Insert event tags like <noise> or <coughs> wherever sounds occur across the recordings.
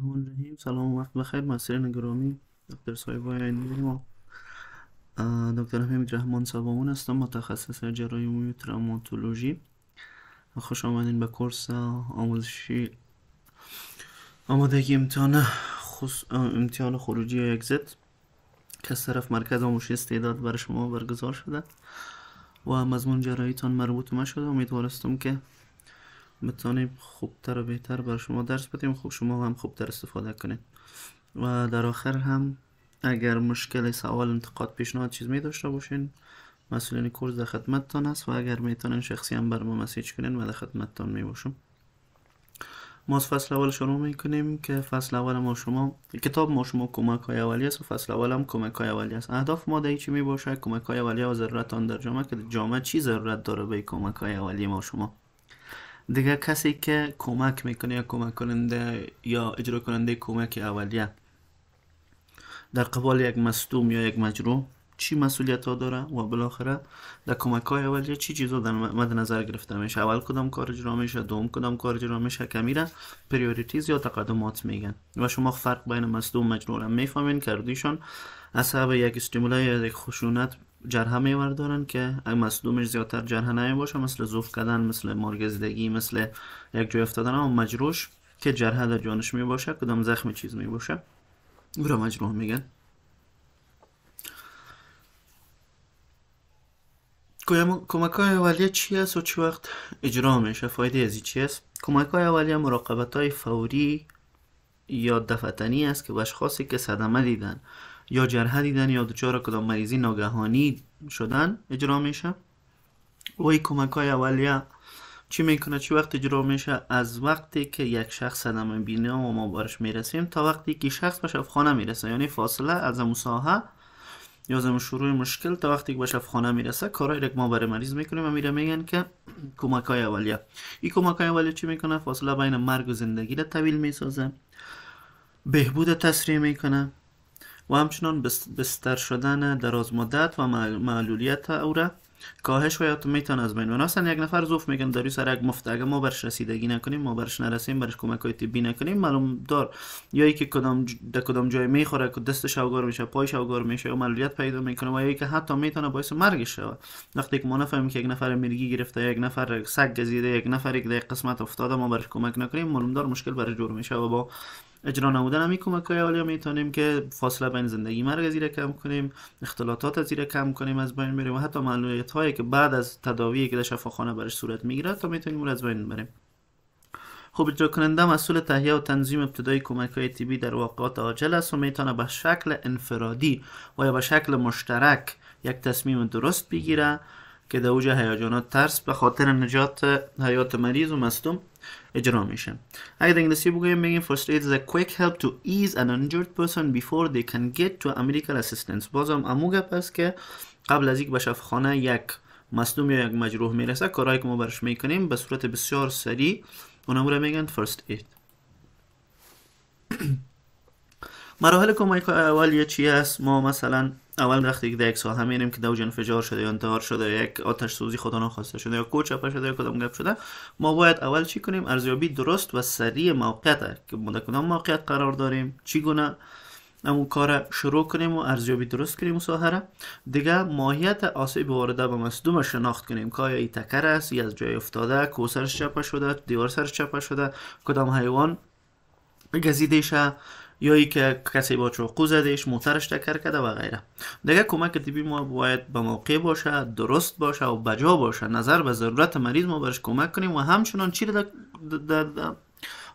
الرحمن الرحیم سلام وقت بخیر مسیرین گرامی دکتر های عینی ما دکتر حمید رحمان سبامون هستم متخصص جراحی عمومی تراماتولوژی خوش آمدین به کورس آموزشی آمادگی امتحان خص... امتحان خروجی یا اگزت که از طرف مرکز آموزشی استعداد برای شما برگزار شده و مضمون تان مربوط ما شده امیدوارستم که بتانیم خوبتر و بهتر بر شما درس بدیم خوب شما هم خوبتر استفاده کنید و در آخر هم اگر مشکل سوال انتقاد پیشنهاد چیز می داشته باشین مسئولین کورس در خدمتتان است و اگر میتونین شخصی هم بر ما مسیج کنین و در خدمتتان می باشم ما از فصل اول شروع می کنیم که فصل اول ما شما کتاب ما شما کمک های اولی است و فصل اول هم کمک های اولی است اهداف ما در چی می باشه کمک های اولی و ضرورت آن در جامعه که جامعه چی ضرورت داره به کمک های اولی ما شما دیگه کسی که کمک میکنه یا کمک کننده یا اجرا کننده کمک اولیه در قبال یک مصدوم یا یک مجروم چی مسئولیت ها داره و بالاخره در کمک های اولیه چی چیزا در مد نظر گرفته میشه اول کدام کار اجرا میشه دوم کدام کار اجرا میشه کمی را پریوریتیز یا تقدمات میگن و شما فرق بین مصدوم مجروم را میفهمین که اصحاب یک استیمولای یا یک خشونت جرحه میوردارن که مصدومش زیادتر جرحه نمی باشه مثل زوف کردن مثل مارگزدگی مثل یک جای افتادن اما مجروش که جرحه در جانش می باشه کدام زخم چیز می باشه او را مجروح میگن کمک های اولیه چی است و چه وقت اجرا میشه فایده از چی است کمک های اولیه مراقبت های فوری یا دفتنی است که به اشخاصی که صدمه دیدن یا جرحه دیدن یا دچار کدام مریضی ناگهانی شدن اجرا میشه و این کمک های اولیه چی میکنه چی وقت اجرا میشه از وقتی که یک شخص صدمه بینه و ما بارش میرسیم تا وقتی که شخص به شفخانه میرسه یعنی فاصله از مساحه یا از شروع مشکل تا وقتی که به شفخانه میرسه کارای که ما برای مریض میکنیم و میره میگن که کمک های اولیه این کمک های اولیه چی میکنه فاصله بین مرگ و زندگی را طویل میسازه بهبود تسریع میکنه و همچنان بستر شدن دراز مدت و معلولیت او را کاهش و یا میتونه از بین بناسن یک نفر زوف میگن داری سر یک مفت اگه ما برش رسیدگی نکنیم ما برش نرسیم برش کمک های طبی نکنیم معلوم دار یا که کدام در کدام جای میخوره که دست شوگار میشه پای شوگار میشه یا معلولیت پیدا میکنه و یا که حتی میتونه باعث مرگ شود وقتی که ما نفهمیم که یک نفر مرگی گرفته یک نفر سگ گزیده یک نفر یک قسمت افتاده ما برش کمک نکنیم معلوم دار مشکل برش جور میشه و با اجرا نمودن همین کمک های عالی میتونیم که فاصله بین زندگی مرگ از کم کنیم اختلاطات زیر کم کنیم از بین بریم و حتی معلولیت هایی که بعد از تداوی که در شفاخانه برش صورت میگیره تا میتونیم اون از بین بریم خب اجرا کننده مسئول تهیه و تنظیم ابتدای کمک های تیبی در واقعات عاجل است و میتونه به شکل انفرادی و یا به شکل مشترک یک تصمیم درست بگیره که در اوج هیجانات ترس به خاطر نجات حیات مریض و مصدوم اجرا میشه اگه در انگلیسی بگویم بگیم فرست aid از a quick تو ایز ان انجورد پرسن بیفور دی کن can تو to اسیستنس assistance بازم امو گپ است که قبل از یک به خانه یک مصدوم یا یک مجروح میرسه کارهایی که ما برش میکنیم به صورت بسیار سریع اونم رو میگن فرست aid <coughs> مراحل کمک اولیه چی است ما مثلا اول وقتی که در یک ساحه که دوج انفجار شده یا انتحار شده یا یک آتش سوزی خدا شده یا کوچ شده یا کدام گپ شده ما باید اول چی کنیم ارزیابی درست و سریع موقعیت که ما در کدام موقعیت قرار داریم چی گونه امو کار شروع کنیم و ارزیابی درست کنیم و دیگه ماهیت آسیب وارده به مصدوم شناخت کنیم که آیا ای تکر است یا از جای افتاده کوسرش چپه شده دیوار سرش چپه شده کدام حیوان گزیده شه یا ای که کسی با چاقو زدش موترش تکر کرده و غیره دیگه کمک طبی ما باید به موقع باشه درست باشه و بجا باشه نظر به ضرورت مریض ما برش کمک کنیم و همچنان چی در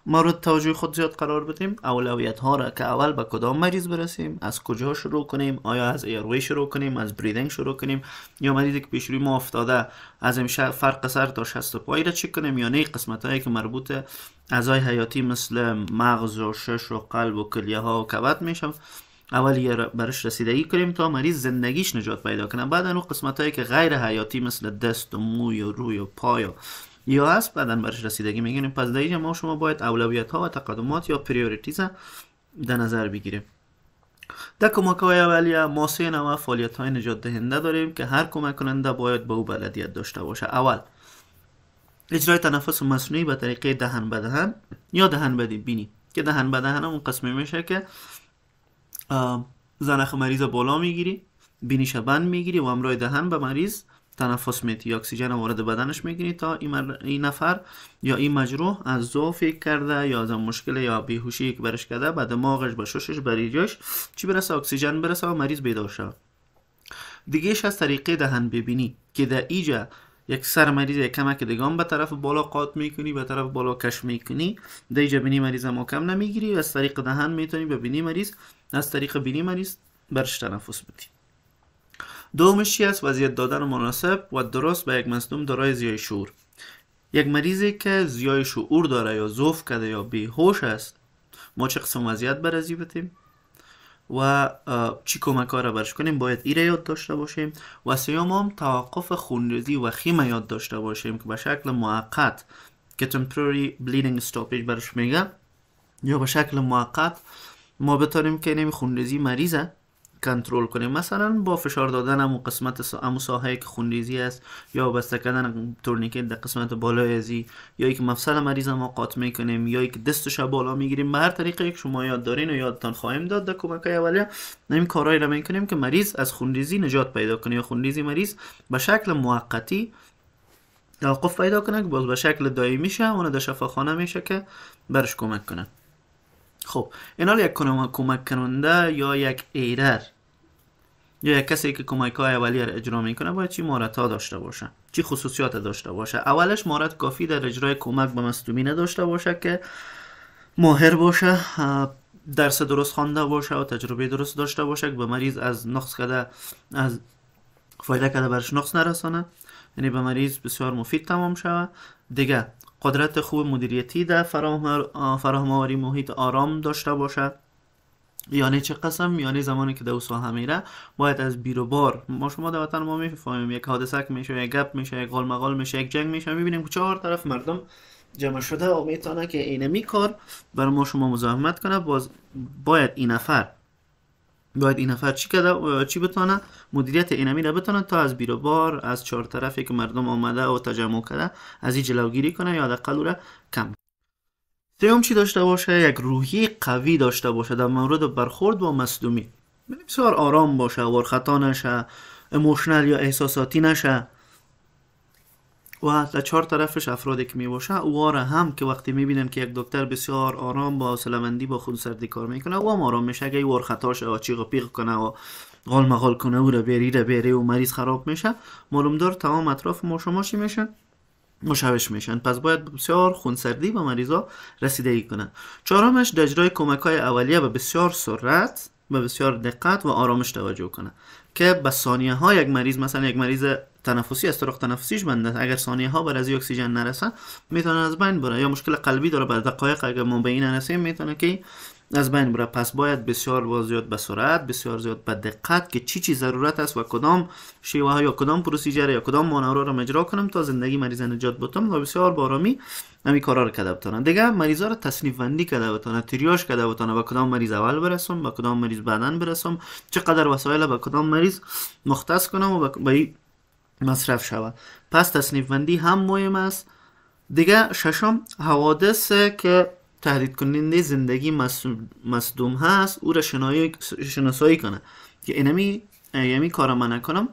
مورد توجه خود زیاد قرار بدیم اولویت ها را که اول به کدام مریض برسیم از کجا شروع کنیم آیا از ایروی شروع کنیم از بریدنگ شروع کنیم یا مریضی که پیش روی ما افتاده از این فرق سر تا شست و پای را چک کنیم یا نه قسمت هایی که مربوط اعضای حیاتی مثل مغز و شش و قلب و کلیه ها و کبد میشم اول یه برش رسیدگی کنیم تا مریض زندگیش نجات پیدا کنه بعد اون قسمت هایی که غیر حیاتی مثل دست و موی و روی و پای یا هست بعدا برش رسیدگی میگیریم پس در ما شما باید اولویت ها و تقدمات یا پریوریتیز در نظر بگیریم در کمک های اولیه ما سه نوع فعالیت های نجات دهنده داریم که هر کمک کننده باید به او بلدیت داشته باشه اول اجرای تنفس مصنوعی به طریق دهن به دهن یا دهن به بینی که دهن به دهن اون قسمی میشه که زنخ مریض بالا میگیری بینیش بند میگیری و همراه دهن به مریض تنفس یا اکسیژن وارد بدنش میگیری تا این, این نفر یا این مجروح از ضعف کرده یا از مشکل یا بیهوشی یک برش کرده به دماغش به ششش به چی برسه اکسیژن برسه و مریض بیدار شد دیگهش از طریق دهن ببینی که در ایجا یک سر مریض یک کمک دگان به طرف بالا قات میکنی به طرف بالا کش میکنی ایجا بینی مریض ما کم نمیگیری و از طریق دهن میتونی به بینی مریض از طریق بینی مریض برش تنفس بدی دومش چی است وضعیت دادن مناسب و درست به یک مصدوم دارای زیای شعور یک مریضی که زیای شعور داره یا زوف کرده یا بیهوش است ما چه قسم وضعیت برازی بتیم و چی کمک را برش کنیم باید ایره یاد داشته باشیم و سیام هم توقف خونریزی و خیمه یاد داشته باشیم که به شکل موقت که temporary bleeding stoppage برش میگه یا به شکل موقت ما بتانیم که نمی خونریزی مریضه کنترل کنیم مثلا با فشار دادن هم قسمت سا... هم ساحه که خونریزی است یا بسته کردن تورنیکت در قسمت بالای ازی یا یک مفصل مریض ما قاطع میکنیم یا یک دستش بالا میگیریم به هر طریقی که شما یاد دارین و یادتان خواهیم داد در کمک اولیه نمی کارهایی را میکنیم که مریض از خونریزی نجات پیدا کنه یا خونریزی مریض به شکل موقتی توقف پیدا کنه که باز به شکل دائمی شه اون در شفاخانه میشه که برش کمک کنه خب اینال کنم یک کمک کننده یا یک ایرر یا کسی که کمک های اولیه را اجرا میکنه باید چی مارت ها داشته باشه چی خصوصیات داشته باشه اولش مارت کافی در اجرای کمک به مستومی داشته باشه که ماهر باشه درس درست خوانده باشه و تجربه درست داشته باشه که به مریض از نقص کده از فایده کده برش نقص نرسانه یعنی به مریض بسیار مفید تمام شوه دیگه قدرت خوب مدیریتی در فراهم آوری محیط آرام داشته باشه یعنی چه قسم یعنی زمانی که دو ساحه میره باید از بیرو بار ما شما در وطن ما میفهمیم یک حادثه میشه یک گپ میشه یک قال میشه یک جنگ میشه میبینیم که چهار طرف مردم جمع شده و میتونه که اینه میکار بر ما شما مزاحمت کنه باز باید این نفر باید این نفر چی کده چی بتونه مدیریت اینمی رو بتونه تا از بیرو بار از چهار طرفی که مردم آمده و تجمع کرده از این جلوگیری کنه یا حداقل کم سوم چی داشته باشه یک روحی قوی داشته باشه در مورد برخورد با مصدومی یعنی بسیار آرام باشه و نشه اموشنل یا احساساتی نشه و از چهار طرفش افرادی که می باشه آره هم که وقتی می بینن که یک دکتر بسیار آرام با سلامندی با خود سردی کار میکنه و هم آرام میشه اگه وار خطا شه و چیغ پیغ کنه و غال مغال کنه او رو بری را بری و مریض خراب میشه معلوم دار تمام اطراف ما شما میشن مشوش میشن پس باید بسیار خونسردی به مریضا رسیدگی کنند چهارمش دجرای کمک های اولیه به بسیار سرعت و بسیار دقت و آرامش توجه کنه که به ثانیه ها یک مریض مثلا یک مریض تنفسی از طرق تنفسیش بنده اگر ثانیه ها بر از اکسیژن نرسن میتونه از بین بره یا مشکل قلبی داره بر دقایق اگر ما به این نرسیم میتونه که از بین بره پس باید بسیار با به سرعت بسیار زیاد به دقت که چی چی ضرورت است و کدام شیوه ها یا کدام پروسیجر یا کدام مانورا را مجرا کنم تا زندگی مریض نجات بدم و بسیار آرامی همین کارا را کرده بتانم دیگه مریضا رو تصنیف بندی کرده بتانم تریاش کرده بتانم به کدام مریض اول برسم به کدام مریض بعدن برسم چقدر وسایل به کدام مریض مختص کنم و به مصرف شود پس تصنیف هم مهم است دیگه ششم حوادث که تهدید کننده زندگی مصدوم هست او را شناسایی کنه که اینمی یعنی کارا من نکنم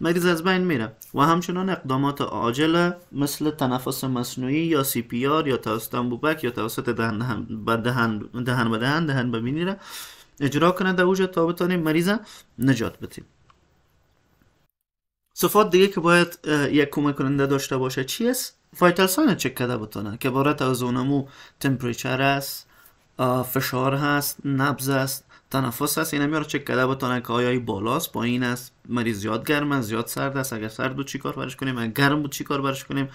مریض از بین میره و همچنان اقدامات عاجل مثل تنفس مصنوعی یا سی پی آر یا توسط بوبک یا توسط دهن دهن دهن به دهن به بینی اجرا کنه در وجه تا بتانیم مریض نجات بتیم صفات دیگه که باید یک کمک کننده داشته باشه چی است فایتل ساین چک کرده بتونه که عبارت از اونمو تمپریچر است فشار هست نبز است تنفس هست اینا رو چک کرده بتونه که آیا بالاست پایین است مریض زیاد گرم است زیاد سرد است اگر سرد بود چیکار برش کنیم اگر گرم بود چیکار برش کنیم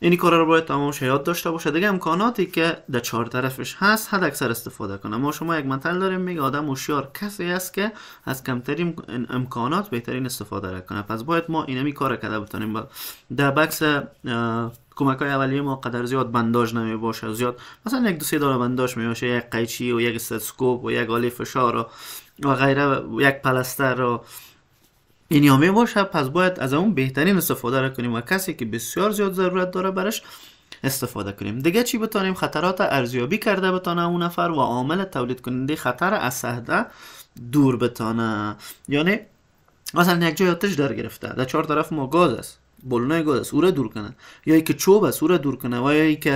این کار رو باید تمام یاد داشته باشه دیگه امکاناتی که در چهار طرفش هست حد اکثر استفاده کنه ما شما یک مثل داریم میگه آدم هوشیار کسی است که از کمترین امکانات بهترین استفاده را کنه پس باید ما اینمی کار کرده بتونیم در بکس کمک های اولیه ما قدر زیاد بنداج نمی باشه زیاد مثلا یک دو سه داره بنداج می باشه یک قیچی و یک استسکوپ و یک آلی فشار و, و غیره یک پلستر و این یامه باشه پس باید از اون بهترین استفاده را کنیم و کسی که بسیار زیاد ضرورت داره برش استفاده کنیم دیگه چی بتانیم خطرات ارزیابی کرده بتانه اون نفر و عامل تولید کننده خطر از سهده دور بتانه یعنی مثلا یک جای آتش در گرفته در چهار طرف ما گاز است بالونای گود است او را دور کنه یا یک چوب است او را دور کنه و یا یک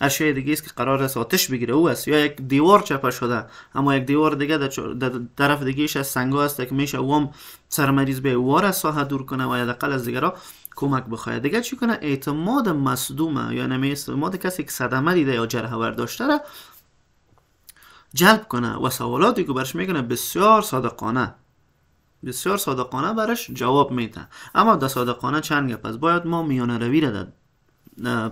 اشیای دیگه است که قرار است آتش بگیره او است یا یک دیوار چپه شده اما یک دیوار دیگه در طرف دیگه از سنگ است که میشه وام سرمریز به وار از ساحه دور کنه و حداقل از دیگرا کمک بخواید دیگه چی کنه اعتماد مصدوم یا نمی اعتماد کسی که صدمه دیده یا جرح ور را جلب کنه و سوالاتی که برش میکنه بسیار صادقانه بسیار صادقانه برش جواب میتن اما در صادقانه چند گپ باید ما میانه روی را در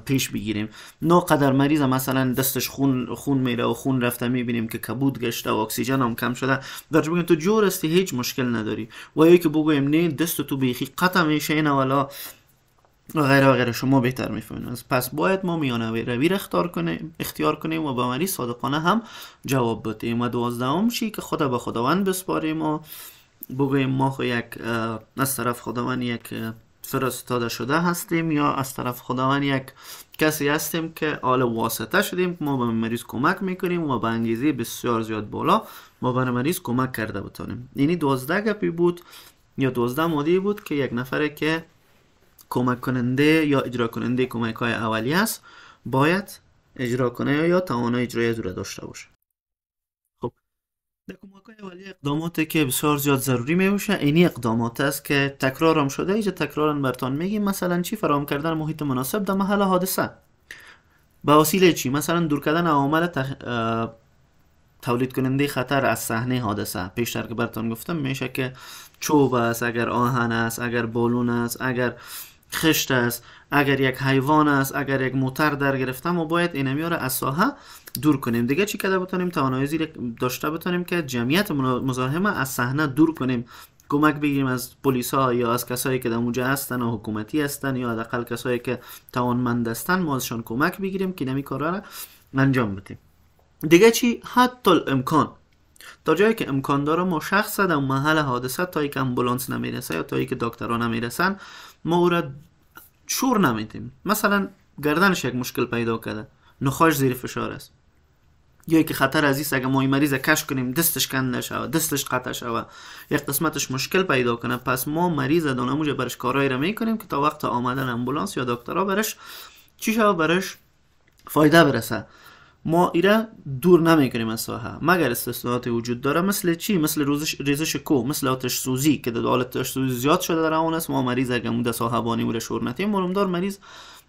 پیش بگیریم نه قدر مریض مثلا دستش خون خون میره و خون رفته میبینیم که کبود گشته و اکسیژن هم کم شده در بگیم تو جور هیچ مشکل نداری و که بگویم نه دست تو بیخی قطع میشه این والا و غیره غیره شما بهتر میفهمید پس باید ما میانه روی اختیار کنیم اختیار کنیم و به مریض صادقانه هم جواب بدیم و دوازدهم شی که خدا به خداوند بسپاریم و بگوییم ما یک از طرف خداوند یک فرستاده شده هستیم یا از طرف خداوند یک کسی هستیم که آل واسطه شدیم ما به مریض کمک میکنیم و به انگیزه بسیار زیاد بالا ما به مریض کمک کرده بتانیم یعنی دوازده گپی بود یا دوازده مادی بود که یک نفره که کمک کننده یا اجرا کننده کمک های اولیه است باید اجرا کنه یا توانای اجرای از داشته باشه اقدامات اقداماتی که بسیار زیاد ضروری باشه اینی اقدامات است که تکرارم شده ایجا هم برتان میگیم مثلا چی فرام کردن محیط مناسب در محل حادثه به وسیله چی مثلا دور کردن عوامل تولید کننده خطر از صحنه حادثه پیشتر که برتان گفتم میشه که چوب است اگر آهن است اگر بالون است اگر خشت است اگر یک حیوان است اگر یک موتر در گرفته ما باید اینمی را از ساحه دور کنیم دیگه چی کرده بتونیم توانایی زیر داشته بتونیم که جمعیت مزاحمه از صحنه دور کنیم کمک بگیریم از پلیس ها یا از کسایی که در موجه هستن و حکومتی هستن یا حداقل کسایی که توانمند هستن ما ازشان کمک بگیریم که نمی کارا را انجام بدیم دیگه چی حتی امکان تا جایی که امکان داره ما شخص در محل حادثه تا یک امبولانس نمیرسه یا تا که دکترها نمیرسن ما او را شور نمیتیم مثلا گردنش یک مشکل پیدا کرده نخواش زیر فشار است یا که خطر از ایست اگر ما این مریض کش کنیم دستش کنده شود دستش قطع شوه یک قسمتش مشکل پیدا کنه پس ما مریض دانموج برش کارهایی را میکنیم که تا وقت آمدن امبولانس یا دکترها برش چی شوه برش فایده برسه ما ایره دور نمیکنیم از ساحه مگر استثناءاتی وجود داره مثل چی مثل روزش ریزش کو مثل آتش سوزی که در حالت آتش سوزی زیاد شده در آن است ما مریض اگر مود ساحه بانی و شور نتیم مرمدار مریض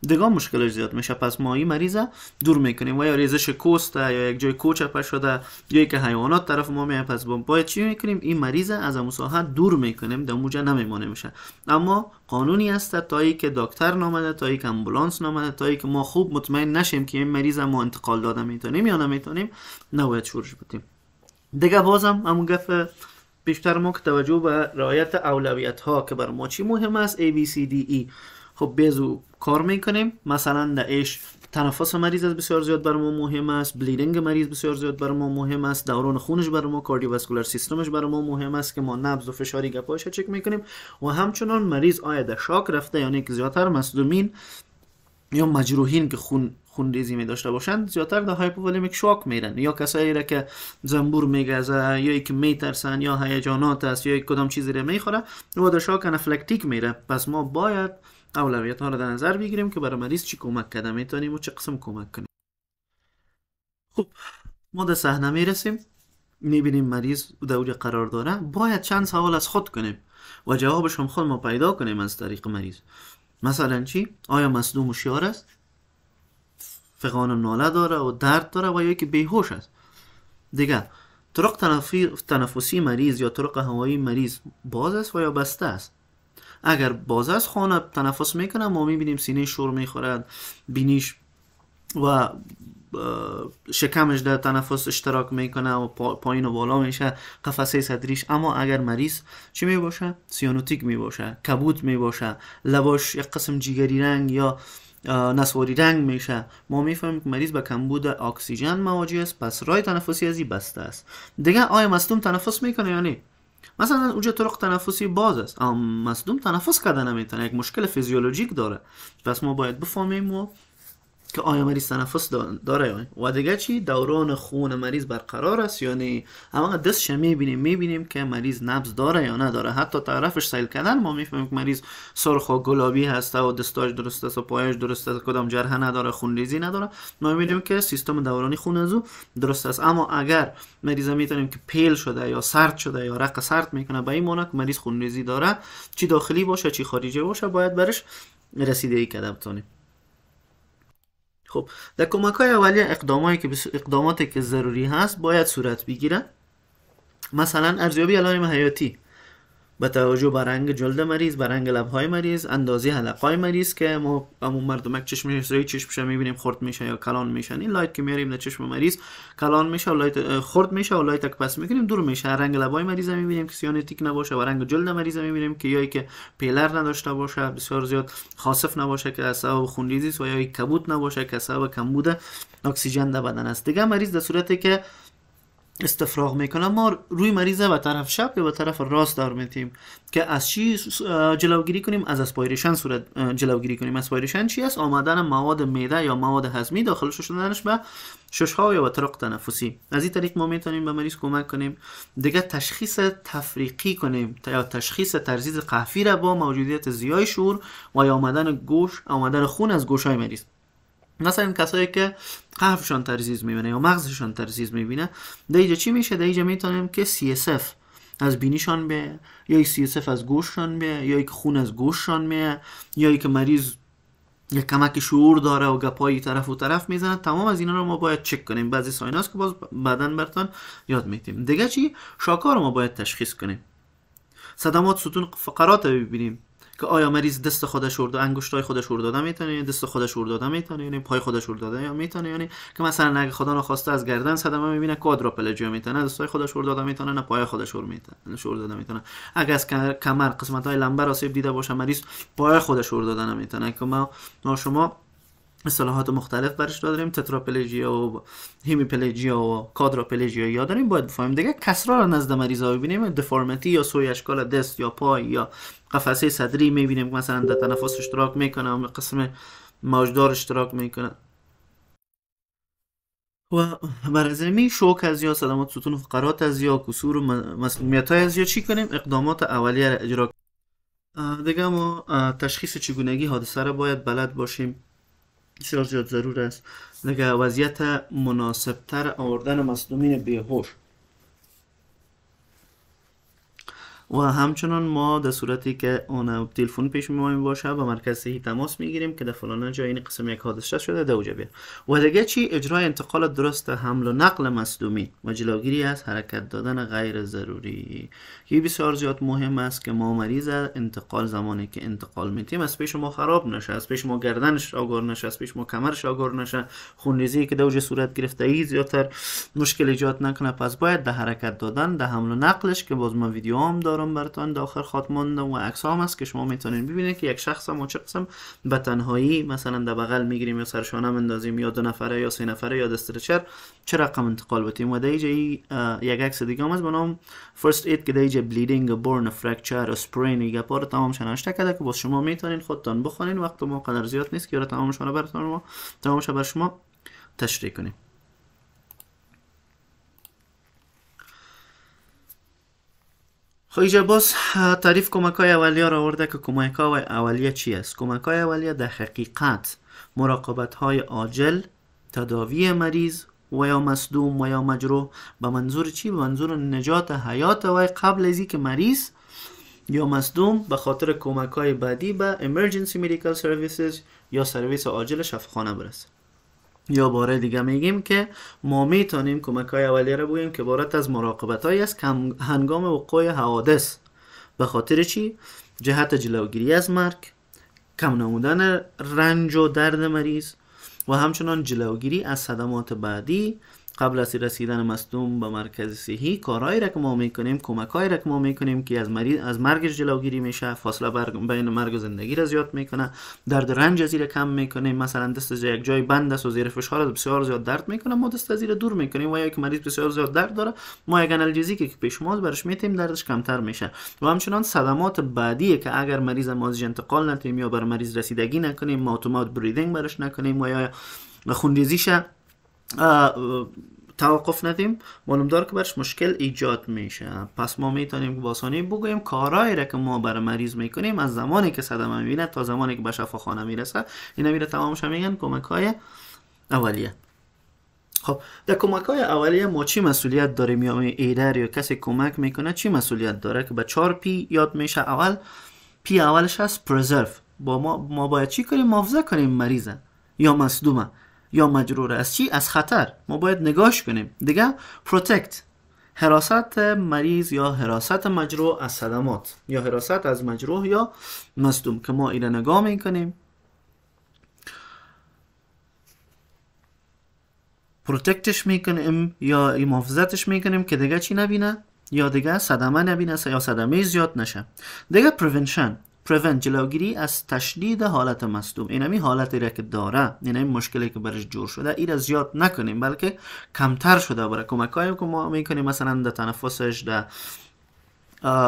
دیگه مشکل زیاد میشه پس ما این مریضه دور میکنیم و یا ریزش کوسته یا یک جای کوچه شده یا که حیوانات طرف ما میاد پس باید چی میکنیم این مریضه از مساحت دور میکنیم در موجه نمیمانه میشه اما قانونی است تا ای که دکتر نامده تا ای که امبولانس نامده تا ای که ما خوب مطمئن نشیم که این مریض ما انتقال داده میتونیم یا نمیتونیم نباید شورش بدیم دیگه بازم همون گفت بیشتر ما که توجه به رعایت اولویت ها که بر ما چی مهم است A, B, e. خب به کار میکنیم مثلا در ایش تنفس مریض از بسیار زیاد بر ما مهم است بلیدنگ مریض بسیار زیاد بر ما مهم است دوران خونش بر ما کاردیوواسکولار سیستمش بر ما مهم است که ما نبض و فشاری گپاشه چک میکنیم و همچنان مریض آیا در شاک رفته یعنی که زیادتر مصدومین یا مجروحین که خون خون ریزی می داشته باشند زیادتر در هایپوولمیک شاک میرن یا کسایی را که زنبور میگزه یا یک میترسن یا هیجانات است یا یک کدام چیزی را میخوره و در شاک انفلکتیک میره پس ما باید اولویت ها رو در نظر بگیریم که برای مریض چی کمک کرده میتونیم و چه قسم کمک کنیم خب ما در صحنه میرسیم میبینیم مریض در اوج قرار داره باید چند سوال از خود کنیم و جوابش هم خود ما پیدا کنیم از طریق مریض مثلا چی؟ آیا مصدوم و شیار است؟ فقان ناله داره و درد داره و یا که بیهوش است دیگه طرق تنفسی مریض یا طرق هوایی مریض باز است و یا بسته است اگر باز از خانه تنفس میکنه ما میبینیم سینه شور میخورد بینیش و شکمش در تنفس اشتراک میکنه و پایین و بالا میشه قفسه صدریش اما اگر مریض چی میباشه سیانوتیک میباشه کبوت میباشه لباش یک قسم جیگری رنگ یا نسواری رنگ میشه ما میفهمیم که مریض به کمبود اکسیژن مواجه است پس رای تنفسی ازی بسته است دیگه آیا مصدوم تنفس میکنه یا نه مثلا اونجا طرق تنفسی باز است اما مصدوم تنفس کرده نمیتونه یک مشکل فیزیولوژیک داره پس ما باید بفهمیم و که آیا مریض تنفس داره و دیگه چی دوران خون مریض برقرار است یا نه اما دستش میبینیم میبینیم که مریض نبض داره یا نداره حتی طرفش سیل کردن ما میفهمیم که مریض سرخ و گلابی هسته و دستاش درست است و پایش درست است کدام جرحه نداره خون ریزی نداره ما میبینیم که سیستم دورانی خون ازو درست است اما اگر مریض میتونیم که پیل شده یا سرد شده یا رق سرد میکنه به این معنی که مریض خونریزی داره چی داخلی باشه چی خارجی باشه باید برش رسیدگی کرده بتونیم خب در کمک های اولیه اقداماتی که که ضروری هست باید صورت بگیرن مثلا ارزیابی علائم حیاتی به توجه به رنگ جلد مریض به رنگ لبهای مریض اندازه حلقهای مریض که ما مردم مردمک چشم روی چشمش میبینیم خرد میشه یا کلان میشن این لایت که میاریم در چشم مریض کلان میشه و لایت خرد میشه و لایت پس میکنیم دور میشه رنگ لبهای مریض میبینیم که سیان تیک نباشه و رنگ جلد مریض میبینیم که یایی که پیلر نداشته باشه بسیار زیاد خاصف نباشه که سبب خونریزی و یا کبوت نباشه که سبب کمبود اکسیژن در بدن است دیگه مریض در صورتی که استفراغ میکنه ما روی مریضه و طرف شب یا به طرف راست دار میتیم که از چی جلوگیری کنیم از اسپایریشن صورت جلوگیری کنیم اسپایریشن چی است آمدن مواد معده یا مواد هضمی داخل شدنش به شش یا به طرق تنفسی از این طریق ما میتونیم به مریض کمک کنیم دیگه تشخیص تفریقی کنیم یا تشخیص ترزیز قحفی را با موجودیت زیای شور و یا آمدن گوش آمدن خون از گوش های مریض مثلا کسایی که قلبشان ترزیز میبینه یا مغزشان ترزیز میبینه در اینجا چی میشه؟ در اینجا میتونیم که CSF از بینیشان بیه یا یک CSF از گوششان بیه یا یک خون از گوششان بیه یا یک مریض یک کمک شعور داره و گپایی طرف و طرف میزنه تمام از اینا رو ما باید چک کنیم بعضی سایناس که باز بدن برتان یاد میتیم دیگه چی شاکا رو ما باید تشخیص کنیم صدمات ستون فقرات رو ببینیم که آیا مریض دست خودش رو انگشتای خودش رو داده میتونه یعنی دست خودش رو داده میتونه یعنی پای خودش رو داده یا میتونه یعنی که مثلا اگه خدا نخواسته از گردن صدمه میبینه کوادروپلژی میتونه دستای خودش رو داده میتونه نه پای خودش رو میتونه شور داده میتونه اگه از کمر قسمت های لمبر آسیب دیده باشه مریض پای خودش رو داده نمیتونه که ما شما اصطلاحات مختلف برش داریم تتراپلژیا و هیمیپلژیا و کادراپلژیا یا داریم باید بفهمیم دیگه کسرا را نزد مریضا ببینیم دفارمتی یا سوی اشکال دست یا پای یا قفسه صدری میبینیم مثلا در تنفس اشتراک میکنه و قسم موجدار اشتراک میکنه و بر از شوک از یا صدمات ستون فقرات از یا کسور و مسلمیت های از یا چی کنیم اقدامات اولیه را اجرا دیگه ما تشخیص چگونگی حادثه را باید بلد باشیم بسیار زیاد ضرور است لگه وضعیت مناسبتر آوردن مصدومین بیهوش و همچنان ما در صورتی که اون تلفن پیش ما باشه و مرکز صحی تماس میگیریم که در فلان جای این قسم یک حادثه شده در اوجه و دیگه چی اجرای انتقال درست حمل و نقل مصدومی و جلوگیری از حرکت دادن غیر ضروری که بسیار زیاد مهم است که ما مریض انتقال زمانی که انتقال میتیم از پیش ما خراب نشه از پیش ما گردنش آگار نشه از پیش ما کمرش آگار نشه خونریزی که دوج صورت گرفته ای زیادتر مشکل ایجاد نکنه پس باید ده حرکت دادن ده حمل و نقلش که باز ما ویدیو هم دارم میذارم براتون داخل خاتمان و عکس هم هست که شما میتونین ببینید که یک شخص هم و چه قسم به تنهایی مثلا در بغل میگیریم یا سرشانه مندازیم یا دو نفره یا سه نفره یا دسترچر چه رقم انتقال بتیم و دیجه یک عکس دیگه هم هست به نام فرست اید که دیجه بلیڈنگ برن فرکچر اسپرین یا پار تمام شناشته کرده که باز شما میتونین خودتان بخونین وقت ما قدر زیاد نیست که را رو براتون ما تمامش بر شما تشریح کنیم خو خب اینجا باز تعریف کمک های اولیه را آورده که کمک های اولیه چی است کمک های اولیه در حقیقت مراقبت های عاجل تداوی مریض و یا مصدوم و یا مجروح به منظور چی؟ به منظور نجات حیات وای قبل از که مریض یا مصدوم به خاطر کمک های بعدی به Emergency Medical Services یا سرویس عاجل شفاخانه برسه یا باره دیگه میگیم که ما میتونیم کمک های اولیه را بگیم که عبارت از مراقبت هایی است هنگام وقوع حوادث به خاطر چی جهت جلوگیری از مرگ کم نمودن رنج و درد مریض و همچنان جلوگیری از صدمات بعدی قبل از رسیدن مصدوم به مرکز صحی کارهایی را که ما میکنیم کمکهایی را که ما میکنیم که از مریض از مرگ جلوگیری میشه فاصله بین مرگ و زندگی را زیاد میکنه درد رنج از کم میکنه مثلا دست از یک جای بند است و زیر فشار بسیار زیاد درد میکنه ما دست از زیر دور میکنیم و یک که مریض بسیار زیاد درد داره ما یک انالجزیکی که پیش ماست برش میتیم دردش کمتر میشه و همچنان صدمات بعدی که اگر مریض مازج انتقال نتیم یا بر مریض رسیدگی نکنیم ما اتومات بریدینگ برش نکنیم و یا توقف ندیم معلوم دار که برش مشکل ایجاد میشه پس ما میتونیم با بگوییم کارهایی را که ما بر مریض میکنیم از زمانی که صدمه میبینه تا زمانی که به شفاخانه میرسه اینا میره تمامش میگن کمک های اولیه خب در کمک های اولیه ما چی مسئولیت داریم یا ایدر یا کسی کمک میکنه چی مسئولیت داره که به 4 پی یاد میشه اول پی اولش هست پرزرف با ما ما باید چی کنیم محافظه کنیم مریضه یا مصدومه یا مجرور از چی از خطر ما باید نگاش کنیم دیگه پروتکت حراست مریض یا حراست مجروح از صدمات یا حراست از مجروح یا مصدوم که ما ایره نگاه می کنیم پروتکتش میکنیم یا محافظتش میکنیم که دیگه چی نبینه یا دیگه صدمه نبینه یا صدمه زیاد نشه دیگه پروینشن پریونت جلوگیری از تشدید حالت مصدوم این همی حالتی را که داره این همی مشکلی که برش جور شده این را زیاد نکنیم بلکه کمتر شده برای کمک هایی که ما میکنیم مثلا در تنفسش در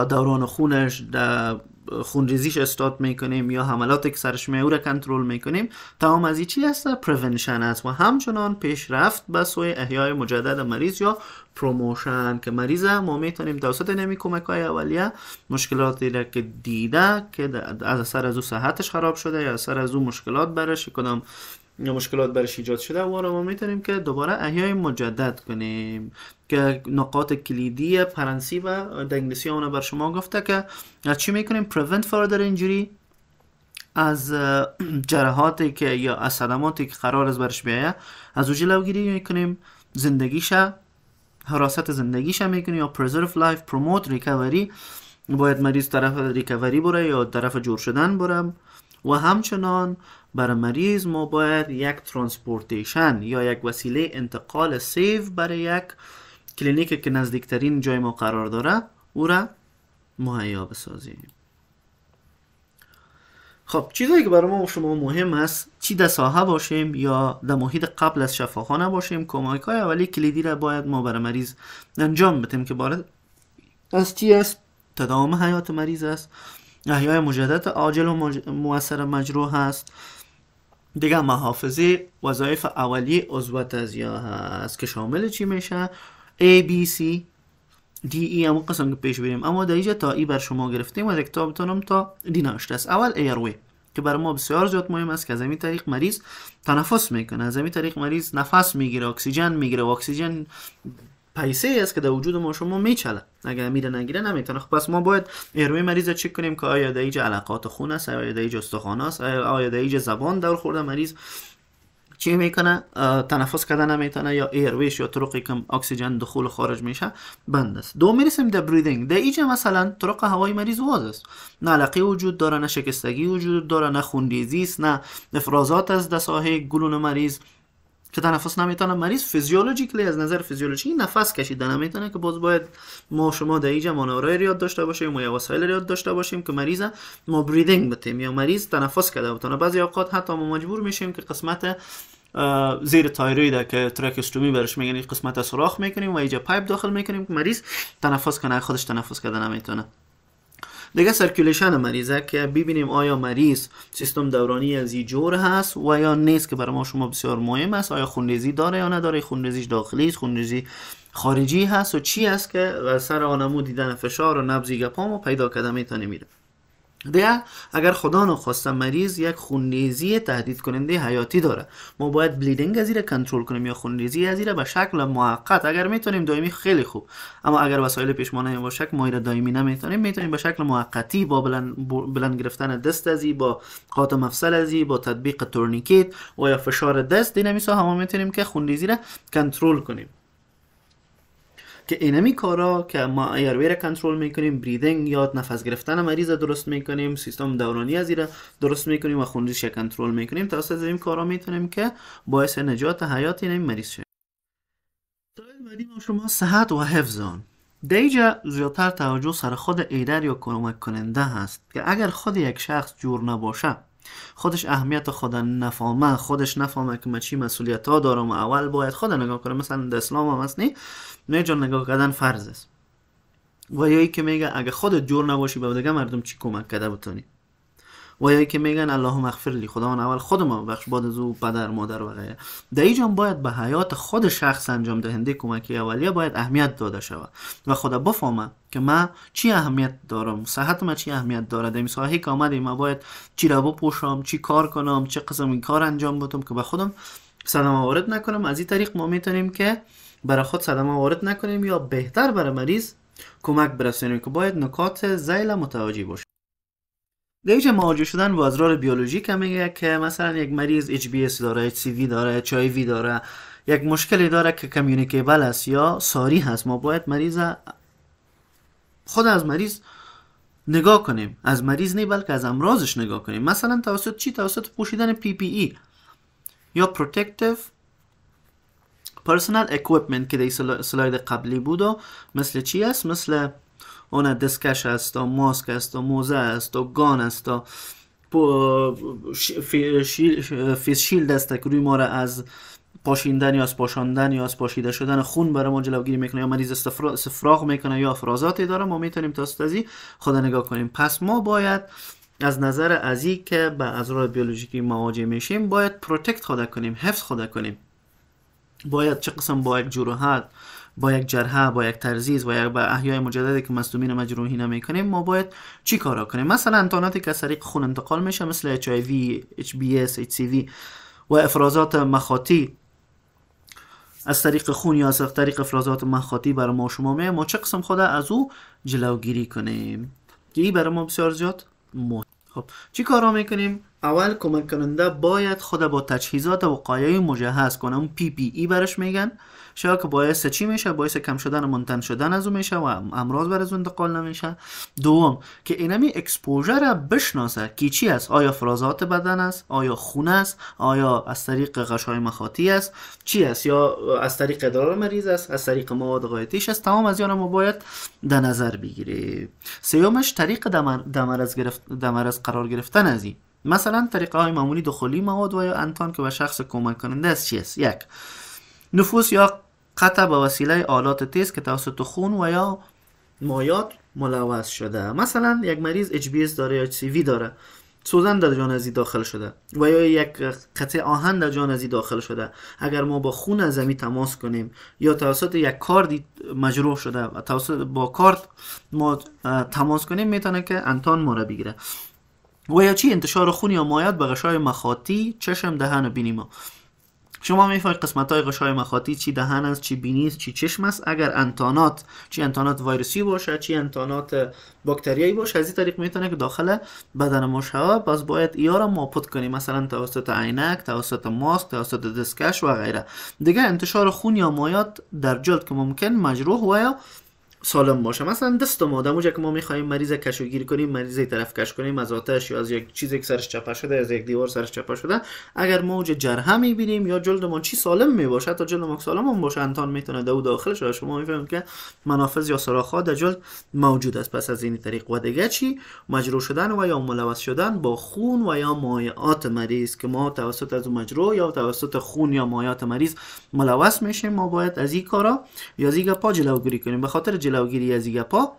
دوران خونش در خونریزیش استاد میکنیم یا حملات که سرش می را کنترل میکنیم تمام از این چی هست پروینشن است و همچنان پیشرفت به سوی احیای مجدد مریض یا پروموشن که مریض ما میتونیم توسط نمی کمک های اولیه مشکلاتی را که دیده که از سر از او صحتش خراب شده یا اثر از او مشکلات برش کدام مشکلات برش ایجاد شده و ما میتونیم که دوباره احیای مجدد کنیم که نقاط کلیدی پرنسی و در انگلیسی اون بر شما گفته که چی میکنیم prevent further injury از جراحاتی که یا از صدماتی که قرار از برش بیایه از او جلوگیری میکنیم زندگیش، حراست زندگیشه میکنیم یا preserve life promote recovery باید مریض طرف ریکاوری بره یا طرف جور شدن بره و همچنان برای مریض ما باید یک ترانسپورتیشن یا یک وسیله انتقال سیف برای یک کلینیک که نزدیکترین جای ما قرار داره او را مهیا بسازیم خب چیزایی که برای ما شما مهم است چی در ساحه باشیم یا در محیط قبل از شفاخانه باشیم کمک های اولی کلیدی را باید ما برای مریض انجام بتیم که بارد از چی است تداوم حیات مریض است احیای مجدد عاجل و موثر مجروح هست دیگه محافظه وظایف اولیه عضو تزیا هست که شامل چی میشه A B C D E همون قسم که پیش بریم اما در اینجا تا ای بر شما گرفتیم و کتابتانم تا دی است اول ایروی که برای ما بسیار زیاد مهم است که از این طریق مریض تنفس میکنه از این طریق مریض نفس میگیره اکسیژن میگیره و اکسیژن پیسه است که در وجود ما شما میچله اگر میره نگیره نمیتونه خب پس ما باید اروی مریض چک کنیم که آیا در علاقات خون است آیا در استخوان است آیا در زبان دور خورده مریض چی میکنه تنفس کردن نمیتونه یا ایرویش یا طرقی که اکسیژن دخول و خارج میشه بند است دو میرسیم در بریدینگ در اینجا مثلا طرق هوای مریض واز است نه علاقی وجود داره نه شکستگی وجود داره نه خونریزی است نه افرازات از دساهه گلون مریض که تنفس نمیتونه مریض فیزیولوژیکلی از نظر فیزیولوژی نفس کشیدن نمیتونه که باز باید ما شما در اینجا مانورای ریاد داشته باشیم و یا وسایل ریاد داشته باشیم که مریض ما بریدینگ بتیم یا مریض تنفس کرده بتونه بعضی اوقات حتی ما مجبور میشیم که قسمت زیر تایروید که تراکستومی برش میگن قسمت سوراخ میکنیم و اینجا پایپ داخل میکنیم که مریض تنفس کنه خودش تنفس کرده نمیتونه دیگه سرکولیشن مریضه که ببینیم آیا مریض سیستم دورانی از جور هست و یا نیست که برای ما شما بسیار مهم است آیا خونریزی داره یا نداره خونریزیش داخلی است خونریزی خارجی هست و چی است که سر آنمو دیدن فشار و نبزی گپامو پیدا کرده میتونه میره ده اگر خدا نخواسته مریض یک خونریزی تهدید کننده حیاتی داره ما باید بلیدنگ ازیره کنترل کنیم یا خونریزی ازیره به شکل موقت اگر میتونیم دائمی خیلی خوب اما اگر وسایل پیشمانه با که ما دائمی نمیتونیم میتونیم به شکل موقتی با بلند, گرفتن دست ازی با قاط مفصل ازی با تطبیق تورنیکت و یا فشار دست دینمیسا هم میتونیم که خونریزی را کنترل کنیم که اینمی کارا که ما ایروی را کنترل میکنیم بریدنگ یا نفس گرفتن مریض درست میکنیم سیستم دورانی از درست میکنیم و خونریزی کنترل میکنیم توسط این کارا میتونیم که باعث نجات حیات این مریض شه ما شما صحت و حفظان دیجا زیادتر توجه سر خود ایدر یا کمک کننده هست که اگر خود یک شخص جور نباشه خودش اهمیت خود نفامه خودش نفامه که من چی مسئولیت ها دارم و اول باید خود نگاه کنه مثلا در اسلام هم هست نی نه نگاه کردن فرض است و یا که میگه اگه خودت جور نباشی به دیگه مردم چی کمک کرده بتونی و که میگن الله مغفر لی خدا اول ما بخش باد از او پدر مادر و غیره در اینجا باید به حیات خود شخص انجام دهنده کمکی اولیه باید اهمیت داده شود و خدا بفهمه که ما چی اهمیت دارم صحت ما چی اهمیت داره در ساحه که آمده ما باید چی را بپوشم چی کار کنم چه قسم این کار انجام بدم که به خودم صدمه وارد نکنم از این طریق ما میتونیم که برای خود صدمه وارد نکنیم یا بهتر برای مریض کمک برسونیم که باید نکات زیل متوجه باشه ویژه مواجه شدن با ازرار بیولوژیک هم میگه که مثلا یک مریض HBS داره HCV داره وی داره یک مشکلی داره که کمیونیکیبل است یا ساری هست ما باید مریض خود از مریض نگاه کنیم از مریض نه بلکه از امراضش نگاه کنیم مثلا توسط چی توسط پوشیدن پی پی ای یا Protective Personal Equipment که در سلاید قبلی بود و مثل چی است مثل اون دسکش هست و ماسک هست و موزه هست و گان شیلد که روی ما را از پاشیندن یا از پاشاندن یا از پاشیده شدن خون برای ما جلوگیری میکنه یا مریض استفراغ میکنه یا افرازاتی داره ما میتونیم تاست از خدا نگاه کنیم پس ما باید از نظر ازی که به از راه بیولوژیکی مواجه میشیم باید پروتکت خدا کنیم حفظ خدا کنیم باید چه قسم باید با یک جرحه با یک ترزیز و یک با احیای مجددی که مصدومین مجروحی نمی کنیم ما باید چی کارا کنیم مثلا انتاناتی که از طریق خون انتقال میشه مثل HIV, HBS, HCV و افرازات مخاطی از طریق خون یا از طریق افرازات مخاطی بر ما شما می ما چه قسم خود از او جلوگیری کنیم که برای ما بسیار زیاد مهم خب چی کارا میکنیم اول کمک کننده باید خود با تجهیزات وقایه مجهز کنه اون پی پی ای برش میگن شاید که باعث چی میشه باعث کم شدن و منتن شدن از اون میشه و امراض بر از اون انتقال نمیشه دوم که اینمی اکسپوژر را بشناسه کی چی است آیا فرازات بدن است آیا خون است آیا از طریق غشای مخاطی است چی است یا از طریق ادرار مریض است از طریق مواد غایتیش است تمام از ما باید در نظر بگیری سیومش طریق دمر, از گرفت دمر قرار گرفتن از مثلا طریقه های معمولی دخولی مواد و یا انتان که به شخص کمک کننده است چی یک نفوس یا قطع به وسیله آلات تیز که توسط خون و یا مایات ملوث شده مثلا یک مریض اچ داره یا سی داره سوزن در جانزی داخل شده و یا یک قطع آهن در جان داخل شده اگر ما با خون از زمین تماس کنیم یا توسط یک کاردی مجروح شده و توسط با کارد ما تماس کنیم میتونه که انتان ما را بگیره و یا چی انتشار خون یا مایات به غشای مخاطی چشم دهن و بینی ما شما میفای قسمت های غشای مخاطی چی دهن است چی بینی است چی چشم است اگر انتانات چی انتانات ویروسی باشه چی انتانات باکتریایی باشه از این طریق میتونه که داخل بدن ما باز باید ایا را ماپوت کنیم مثلا توسط عینک توسط ماسک توسط دستکش و غیره دیگه انتشار خون یا مایات در جلد که ممکن مجروح و سالم باشه مثلا دست ما آدمو که ما میخوایم مریض کشو گیر کنیم مریض طرف کش کنیم از آتش یا از یک چیزی که سرش چپه شده از یک دیوار سرش چپه شده اگر ما اوج جرحه میبینیم یا جلد ما چی سالم میباشه تا جلد ما سالم هم باشه انتان میتونه دو داخل شده شما میفهمید که منافذ یا سراخ در جلد موجود است پس از این طریق و دیگه چی مجروح شدن و یا ملوث شدن با خون و یا مایعات مریض که ما توسط از مجروح یا توسط خون یا مایعات مریض ملوث میشیم ما باید از این کارا یا از این جلوگیری کنیم به خاطر جلوگیری از این گپا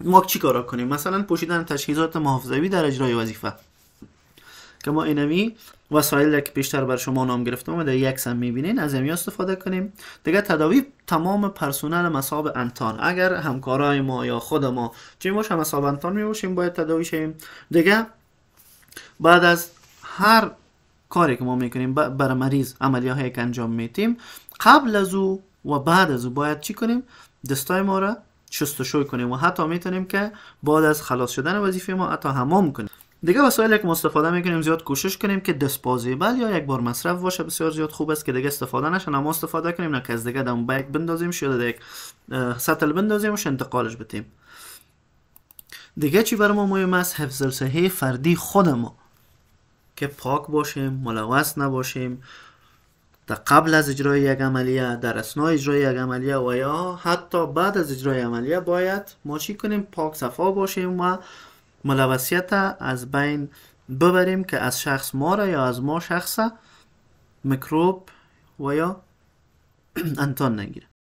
ما چی کارا کنیم مثلا پوشیدن تجهیزات محافظوی در اجرای وظیفه که ما اینمی وسایل که پیشتر بر شما نام گرفتم و در یک سم میبینین از امی استفاده کنیم دیگه تداوی تمام پرسونل مصاب انتان اگر همکارای ما یا خود ما چه باشه مصاب انتان میباشیم باید تداوی شیم دیگه بعد از هر کاری که ما میکنیم بر مریض عملیه که انجام میتیم قبل از او و بعد از او باید چی کنیم دستای ما را شوی کنیم و حتی میتونیم که بعد از خلاص شدن وظیفه ما حتی حمام کنیم دیگه وسایلی که ما استفاده میکنیم زیاد کوشش کنیم که دسپازیبل یا یک بار مصرف باشه بسیار زیاد خوب است که دیگه استفاده نشه ما استفاده کنیم نه که از دیگه دم بیگ بندازیم شده در یک سطل بندازیم انتقالش بتیم دیگه چی بر ما مهم است حفظ صحه فردی خود ما که پاک باشیم ملوث نباشیم در قبل از اجرای یک عملیه در اسنا اجرای یک عملیه و یا حتی بعد از اجرای عملیه باید ما چی کنیم پاک صفا باشیم و ملوثیت از بین ببریم که از شخص ما را یا از ما شخص میکروب و یا <clears throat> انتان نگیره